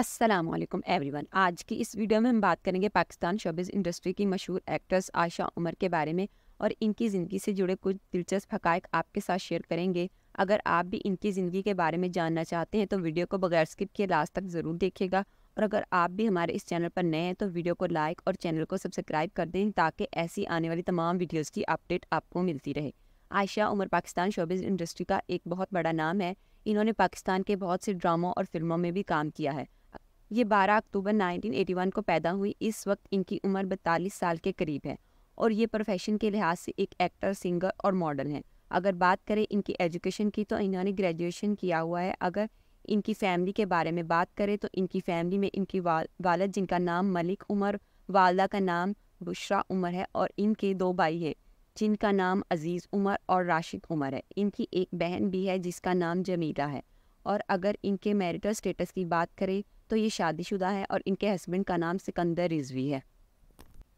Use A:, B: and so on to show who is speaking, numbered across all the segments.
A: अस्सलाम वालेकुम एवरीवन आज की इस वीडियो में हम बात करेंगे पाकिस्तान शोबिस इंडस्ट्री की मशहूर एक्ट्रेस आयशा उमर के बारे में और इनकी ज़िंदगी से जुड़े कुछ दिलचस्प हकायक आपके साथ शेयर करेंगे अगर आप भी इनकी ज़िंदगी के बारे में जानना चाहते हैं तो वीडियो को बगैर स्किप किए लास्ट तक ज़रूर देखेगा और अगर आप भी हमारे इस चैनल पर नए हैं तो वीडियो को लाइक और चैनल को सब्सक्राइब कर दें ताकि ऐसी आने वाली तमाम वीडियोज़ की अपडेट आपको मिलती रहे आयशा उमर पाकिस्तान शोबिस इंडस्ट्री का एक बहुत बड़ा नाम है इन्होंने पाकिस्तान के बहुत से ड्रामों और फिल्मों में भी काम किया है ये 12 अक्टूबर 1981 को पैदा हुई इस वक्त इनकी उम्र बतालीस साल के करीब है और ये प्रोफेशन के लिहाज से एक एक्टर सिंगर और मॉडल हैं अगर बात करें इनकी एजुकेशन की तो इन्होंने ग्रेजुएशन किया हुआ है अगर इनकी फैमिली के बारे में बात करें तो इनकी फैमिली में इनकी वाल वालद जिनका नाम मलिक उमर वालदा का नाम बुशरा उमर है और इनके दो भाई है जिनका नाम अजीज़ उमर और राशिद उमर है इनकी एक बहन भी है जिसका नाम जमीला है और अगर इनके मैरिटल स्टेटस की बात करें तो ये शादीशुदा है और इनके हस्बैंड का नाम सिकंदर रिजवी है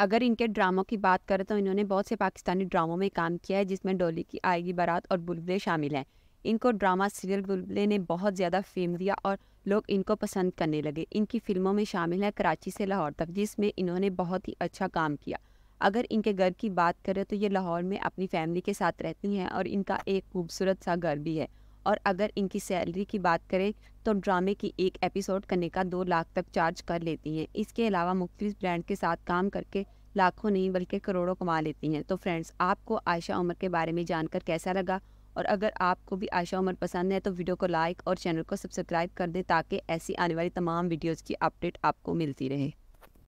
A: अगर इनके ड्रामों की बात करें तो इन्होंने बहुत से पाकिस्तानी ड्रामों में काम किया है जिसमें डोली की आएगी बारात और बुलबुलें शामिल हैं इनको ड्रामा सीरियल बुलबुले ने बहुत ज़्यादा फेम दिया और लोग इनको पसंद करने लगे इनकी फिल्मों में शामिल है कराची से लाहौर तक जिसमें इन्होंने बहुत ही अच्छा काम किया अगर इनके घर की बात करें तो ये लाहौर में अपनी फैमिली के साथ रहती हैं और इनका एक खूबसूरत सा घर भी है और अगर इनकी सैलरी की बात करें तो ड्रामे की एक एपिसोड करने का दो लाख तक चार्ज कर लेती हैं इसके अलावा मुख्तलिफ ब्रांड के साथ काम करके लाखों नहीं बल्कि करोड़ों कमा लेती हैं तो फ्रेंड्स आपको आयशा उमर के बारे में जानकर कैसा लगा और अगर आपको भी आयशा उमर पसंद है तो वीडियो को लाइक और चैनल को सब्सक्राइब कर दें ताकि ऐसी आने वाली तमाम वीडियोज़ की अपडेट आपको मिलती रहे